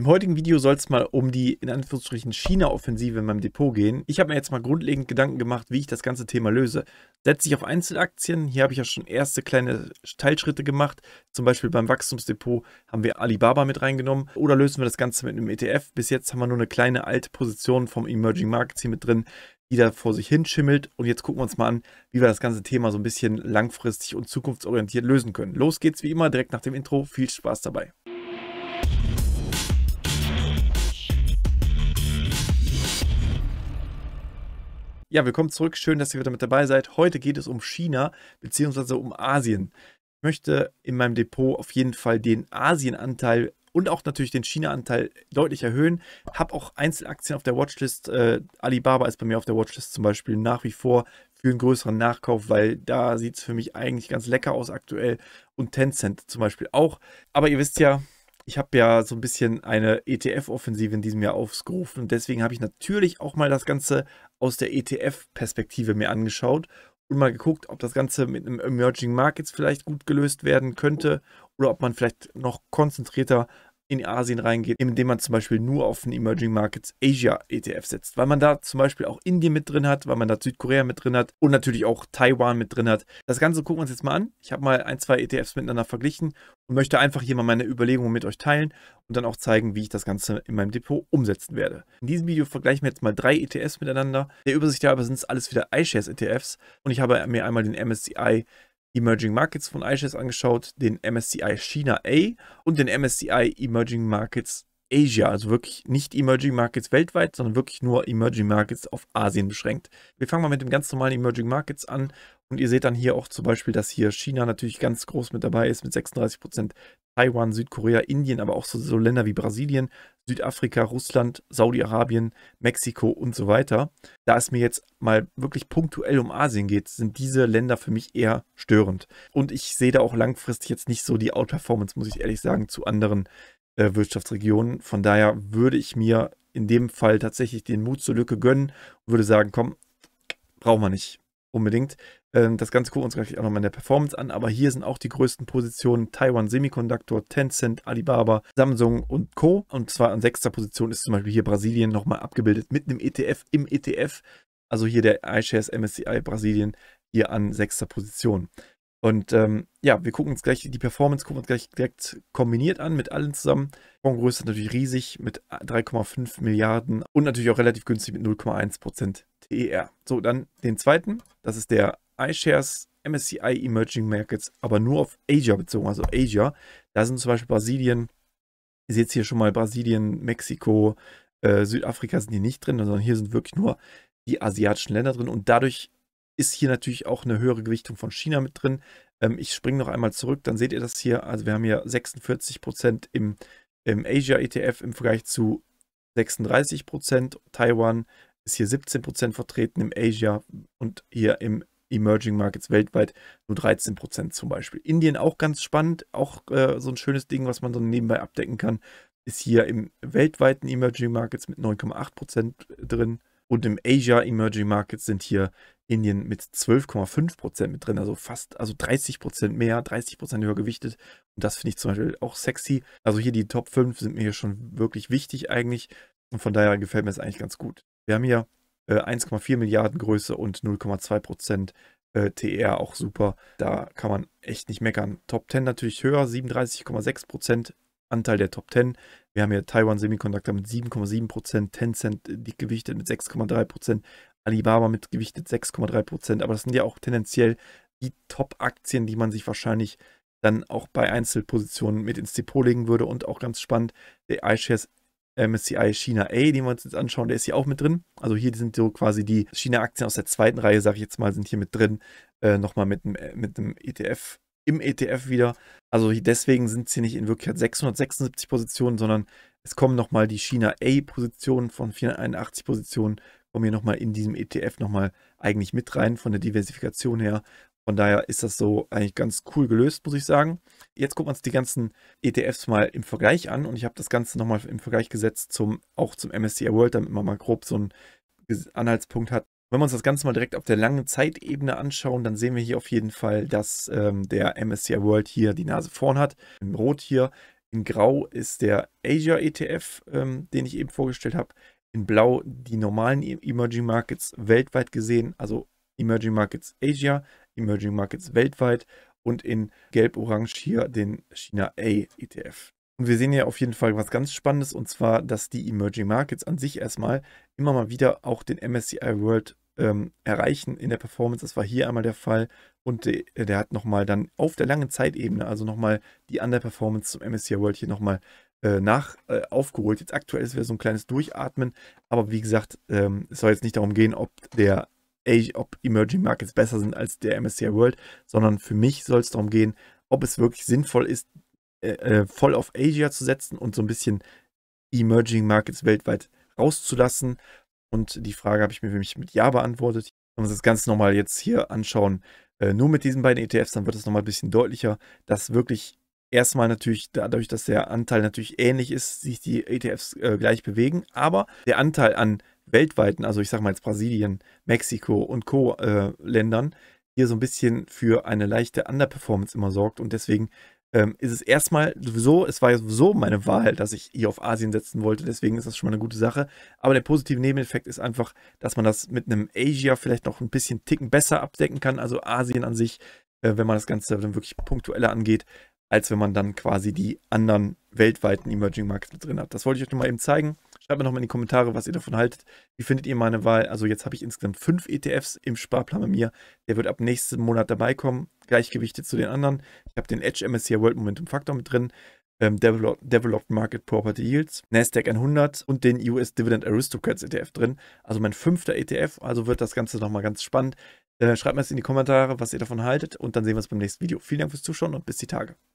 Im heutigen Video soll es mal um die in Anführungsstrichen China-Offensive in meinem Depot gehen. Ich habe mir jetzt mal grundlegend Gedanken gemacht, wie ich das ganze Thema löse. Setze ich auf Einzelaktien, hier habe ich ja schon erste kleine Teilschritte gemacht. Zum Beispiel beim Wachstumsdepot haben wir Alibaba mit reingenommen oder lösen wir das Ganze mit einem ETF. Bis jetzt haben wir nur eine kleine alte Position vom Emerging Markets hier mit drin, die da vor sich hin schimmelt. Und jetzt gucken wir uns mal an, wie wir das ganze Thema so ein bisschen langfristig und zukunftsorientiert lösen können. Los geht's wie immer direkt nach dem Intro. Viel Spaß dabei. Ja, willkommen zurück. Schön, dass ihr wieder mit dabei seid. Heute geht es um China bzw. um Asien. Ich möchte in meinem Depot auf jeden Fall den Asien-Anteil und auch natürlich den China-Anteil deutlich erhöhen. Habe auch Einzelaktien auf der Watchlist. Äh, Alibaba ist bei mir auf der Watchlist zum Beispiel nach wie vor für einen größeren Nachkauf, weil da sieht es für mich eigentlich ganz lecker aus aktuell. Und Tencent zum Beispiel auch. Aber ihr wisst ja, ich habe ja so ein bisschen eine ETF-Offensive in diesem Jahr aufgerufen und deswegen habe ich natürlich auch mal das ganze aus der ETF-Perspektive mir angeschaut und mal geguckt, ob das Ganze mit einem Emerging Markets vielleicht gut gelöst werden könnte oder ob man vielleicht noch konzentrierter in Asien reingeht, indem man zum Beispiel nur auf den Emerging Markets Asia ETF setzt, weil man da zum Beispiel auch Indien mit drin hat, weil man da Südkorea mit drin hat und natürlich auch Taiwan mit drin hat. Das Ganze gucken wir uns jetzt mal an. Ich habe mal ein, zwei ETFs miteinander verglichen und möchte einfach hier mal meine Überlegungen mit euch teilen und dann auch zeigen, wie ich das Ganze in meinem Depot umsetzen werde. In diesem Video vergleichen wir jetzt mal drei ETFs miteinander. Der Übersicht darüber sind es alles wieder iShares ETFs und ich habe mir einmal den MSCI Emerging Markets von iShares angeschaut, den MSCI China A und den MSCI Emerging Markets Asia, also wirklich nicht Emerging Markets weltweit, sondern wirklich nur Emerging Markets auf Asien beschränkt. Wir fangen mal mit dem ganz normalen Emerging Markets an und ihr seht dann hier auch zum Beispiel, dass hier China natürlich ganz groß mit dabei ist mit 36%, Prozent Taiwan, Südkorea, Indien, aber auch so, so Länder wie Brasilien, Südafrika, Russland, Saudi-Arabien, Mexiko und so weiter. Da es mir jetzt mal wirklich punktuell um Asien geht, sind diese Länder für mich eher störend. Und ich sehe da auch langfristig jetzt nicht so die Outperformance, muss ich ehrlich sagen, zu anderen äh, Wirtschaftsregionen. Von daher würde ich mir in dem Fall tatsächlich den Mut zur Lücke gönnen und würde sagen, komm, brauchen wir nicht unbedingt. Ähm, das Ganze gucken wir uns gleich auch nochmal in der Performance an, aber hier sind auch die größten Positionen Taiwan Semiconductor, Tencent, Alibaba, Samsung und Co. Und zwar an sechster Position ist zum Beispiel hier Brasilien nochmal abgebildet mit einem ETF im ETF. Also hier der iShares MSCI Brasilien hier an sechster Position. Und ähm, ja, wir gucken uns gleich die Performance, gucken uns gleich direkt kombiniert an mit allen zusammen. Fondsgröße natürlich riesig mit 3,5 Milliarden und natürlich auch relativ günstig mit 0,1% TER. So, dann den zweiten. Das ist der iShares MSCI Emerging Markets, aber nur auf Asia bezogen, also Asia. Da sind zum Beispiel Brasilien, ihr seht es hier schon mal Brasilien, Mexiko, äh, Südafrika sind hier nicht drin, sondern hier sind wirklich nur die asiatischen Länder drin und dadurch ist hier natürlich auch eine höhere Gewichtung von China mit drin. Ähm, ich springe noch einmal zurück, dann seht ihr das hier. Also wir haben hier 46% im, im Asia-ETF im Vergleich zu 36%. Taiwan ist hier 17% vertreten im Asia und hier im Emerging Markets weltweit nur 13% zum Beispiel. Indien auch ganz spannend, auch äh, so ein schönes Ding, was man so nebenbei abdecken kann, ist hier im weltweiten Emerging Markets mit 9,8% drin. Und im Asia Emerging Markets sind hier Indien mit 12,5% mit drin, also fast, also 30% mehr, 30% höher gewichtet. Und das finde ich zum Beispiel auch sexy. Also hier die Top 5 sind mir hier schon wirklich wichtig eigentlich. Und von daher gefällt mir das eigentlich ganz gut. Wir haben hier äh, 1,4 Milliarden Größe und 0,2% äh, TR, auch super. Da kann man echt nicht meckern. Top 10 natürlich höher, 37,6% Anteil der Top 10. Wir haben hier Taiwan Semiconductor mit 7,7%, Tencent gewichtet mit 6,3%, Alibaba mit gewichtet 6,3%. Aber das sind ja auch tendenziell die Top-Aktien, die man sich wahrscheinlich dann auch bei Einzelpositionen mit ins Depot legen würde. Und auch ganz spannend, der iShares MSCI China A, den wir uns jetzt anschauen, der ist hier auch mit drin. Also hier sind so quasi die China-Aktien aus der zweiten Reihe, sage ich jetzt mal, sind hier mit drin. Äh, nochmal mit einem, mit einem ETF im ETF wieder. Also deswegen sind es hier nicht in Wirklichkeit 676 Positionen, sondern es kommen nochmal die China A-Positionen von 481 Positionen, kommen hier nochmal in diesem ETF nochmal eigentlich mit rein von der Diversifikation her. Von daher ist das so eigentlich ganz cool gelöst, muss ich sagen. Jetzt gucken wir uns die ganzen ETFs mal im Vergleich an und ich habe das Ganze nochmal im Vergleich gesetzt zum, auch zum MSCI World, damit man mal grob so einen Anhaltspunkt hat, wenn wir uns das Ganze mal direkt auf der langen Zeitebene anschauen, dann sehen wir hier auf jeden Fall, dass ähm, der MSCI World hier die Nase vorn hat. In Rot hier. In Grau ist der Asia ETF, ähm, den ich eben vorgestellt habe. In Blau die normalen e- Emerging Markets weltweit gesehen, also Emerging Markets Asia, Emerging Markets weltweit und in Gelb-Orange hier den China A ETF. Und wir sehen ja auf jeden Fall was ganz Spannendes und zwar, dass die Emerging Markets an sich erstmal immer mal wieder auch den MSCI World ähm, erreichen in der Performance. Das war hier einmal der Fall. Und der, äh, der hat nochmal dann auf der langen Zeitebene, also nochmal die Underperformance zum MSCI World hier nochmal äh, nach äh, aufgeholt. Jetzt aktuell ist wieder so ein kleines Durchatmen. Aber wie gesagt, ähm, es soll jetzt nicht darum gehen, ob der ob Emerging Markets besser sind als der MSCI World, sondern für mich soll es darum gehen, ob es wirklich sinnvoll ist, äh, äh voll auf Asia zu setzen und so ein bisschen Emerging Markets weltweit rauszulassen und die Frage habe ich mir nämlich mit Ja beantwortet. Wenn wir uns das Ganze nochmal jetzt hier anschauen, äh, nur mit diesen beiden ETFs, dann wird es nochmal ein bisschen deutlicher, dass wirklich erstmal natürlich dadurch, dass der Anteil natürlich ähnlich ist, sich die ETFs äh, gleich bewegen, aber der Anteil an weltweiten, also ich sage mal jetzt Brasilien, Mexiko und Co. Äh, Ländern, hier so ein bisschen für eine leichte Underperformance immer sorgt und deswegen ähm, ist es erstmal sowieso, es war ja sowieso meine Wahl, dass ich hier auf Asien setzen wollte, deswegen ist das schon mal eine gute Sache. Aber der positive Nebeneffekt ist einfach, dass man das mit einem Asia vielleicht noch ein bisschen Ticken besser abdecken kann, also Asien an sich, äh, wenn man das Ganze dann wirklich punktueller angeht, als wenn man dann quasi die anderen weltweiten Emerging Markets mit drin hat. Das wollte ich euch nochmal eben zeigen. Schreibt mir nochmal in die Kommentare, was ihr davon haltet. Wie findet ihr meine Wahl? Also jetzt habe ich insgesamt fünf ETFs im Sparplan bei mir. Der wird ab nächsten Monat dabei kommen. Gleichgewichtet zu den anderen. Ich habe den Edge MSCI World Momentum Factor mit drin. Ähm, Develop Developed Market Property Yields, Nasdaq 100 und den US Dividend Aristocrats ETF drin. Also mein fünfter ETF, also wird das Ganze nochmal ganz spannend. Äh, schreibt mir es in die Kommentare, was ihr davon haltet und dann sehen wir uns beim nächsten Video. Vielen Dank fürs Zuschauen und bis die Tage.